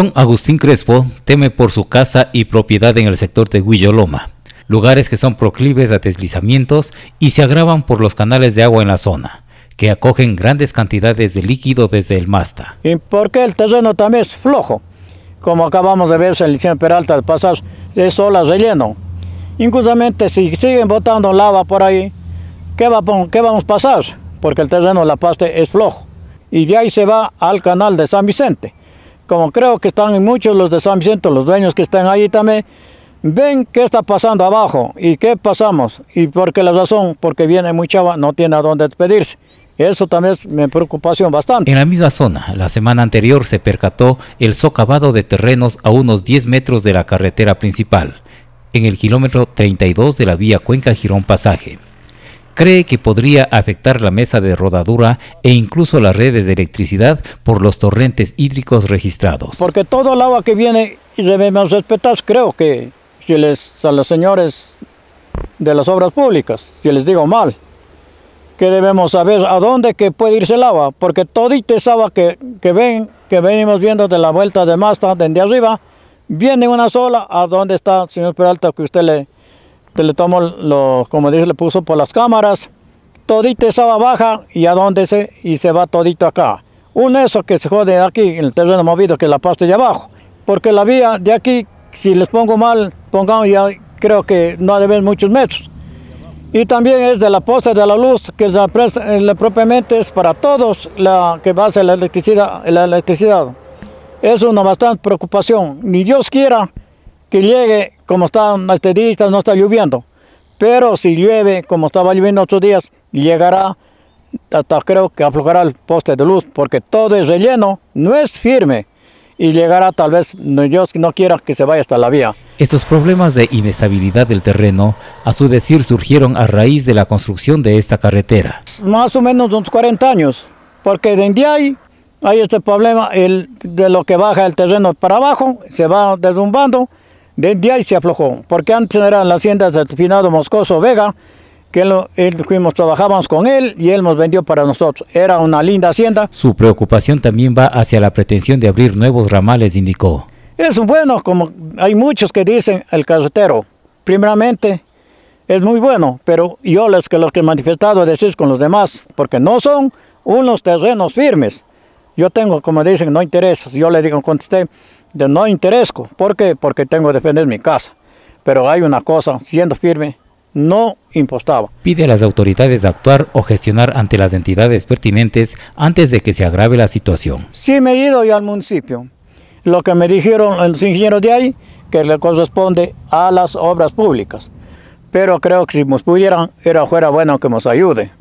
Don Agustín Crespo teme por su casa y propiedad en el sector de Huilloloma, lugares que son proclives a deslizamientos y se agravan por los canales de agua en la zona que acogen grandes cantidades de líquido desde el Masta. ¿Y porque el terreno también es flojo? Como acabamos de ver en Liceo Peralta de pasar, es olas relleno. Incluso si siguen botando lava por ahí, ¿qué, vamos a pasar? Porque el terreno la pasta es flojo. Y de ahí se va al canal de San Vicente como creo que están muchos los de San Vicente, los dueños que están ahí también, ven qué está pasando abajo y qué pasamos. Y por qué la razón, porque viene mucha no tiene a dónde despedirse. Eso también es mi preocupación bastante. En la misma zona, la semana anterior se percató el socavado de terrenos a unos 10 metros de la carretera principal, en el kilómetro 32 de la vía Cuenca Girón Pasaje cree que podría afectar la mesa de rodadura e incluso las redes de electricidad por los torrentes hídricos registrados. Porque todo el agua que viene y debemos respetar, creo que si les a los señores de las obras públicas, si les digo mal, que debemos saber a dónde que puede irse el agua, porque todita esa agua que, que ven, que venimos viendo de la vuelta de Masta, de arriba, viene una sola a dónde está, señor Peralta, que usted le, le tomo, lo, como dije, le puso por las cámaras. Todito estaba baja y a dónde se, y se va todito acá. Un eso que se jode aquí, en el terreno movido, que la parte de abajo. Porque la vía de aquí, si les pongo mal, pongamos ya, creo que no ha de ver muchos metros. Y también es de la posta de la luz, que eh, la, propiamente es para todos la que va a ser la electricidad. La electricidad. Es una bastante preocupación. Ni Dios quiera que llegue como está este día, no está lloviendo. Pero si llueve, como estaba lloviendo otros días, llegará hasta creo que aflojará el poste de luz, porque todo es relleno, no es firme. Y llegará tal vez, Dios no quiera que se vaya hasta la vía. Estos problemas de inestabilidad del terreno, a su decir, surgieron a raíz de la construcción de esta carretera. Más o menos unos 40 años, porque de día hay, hay este problema el, de lo que baja el terreno para abajo, se va derrumbando de ahí se aflojó, porque antes eran la hacienda de finado Moscoso Vega, que él, fuimos, trabajábamos con él y él nos vendió para nosotros. Era una linda hacienda. Su preocupación también va hacia la pretensión de abrir nuevos ramales, indicó. Es bueno, como hay muchos que dicen, el carretero, primeramente, es muy bueno, pero yo les que lo que he manifestado decir con los demás, porque no son unos terrenos firmes. Yo tengo, como dicen, no intereses. Yo le digo, contesté, de no interesco, porque porque tengo que defender mi casa. Pero hay una cosa, siendo firme, no impostaba. Pide a las autoridades actuar o gestionar ante las entidades pertinentes antes de que se agrave la situación. Sí me he ido yo al municipio. Lo que me dijeron los ingenieros de ahí, que le corresponde a las obras públicas. Pero creo que si nos pudieran, era fuera bueno que nos ayude.